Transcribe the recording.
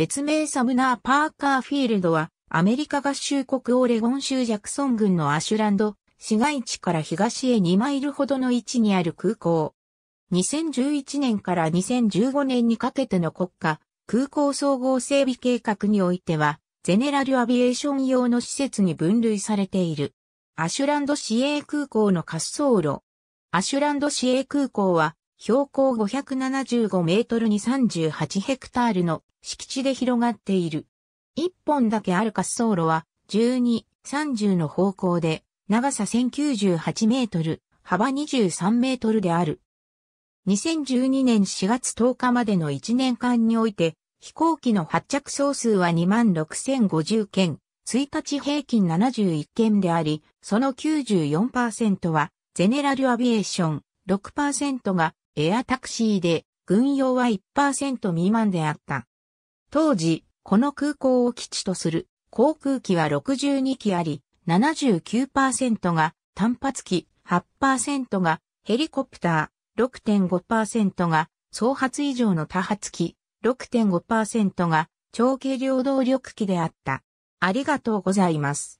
別名サムナー・パーカーフィールドは、アメリカ合衆国オレゴン州ジャクソン郡のアシュランド、市街地から東へ2マイルほどの位置にある空港。2011年から2015年にかけての国家、空港総合整備計画においては、ゼネラルアビエーション用の施設に分類されている。アシュランド市営空港の滑走路。アシュランド市営空港は、標高575メートルに38ヘクタールの敷地で広がっている。一本だけある滑走路は、12、30の方向で、長さ1098メートル、幅23メートルである。2012年4月10日までの1年間において、飛行機の発着総数は26,050件、1日平均71件であり、その94%は、ゼネラルアビエーション、6%がエアタクシーで、軍用は1%未満であった。当時、この空港を基地とする航空機は62機あり、79%が単発機、8%がヘリコプター、6.5%が総発以上の多発機、6.5%が長距離労働力機であった。ありがとうございます。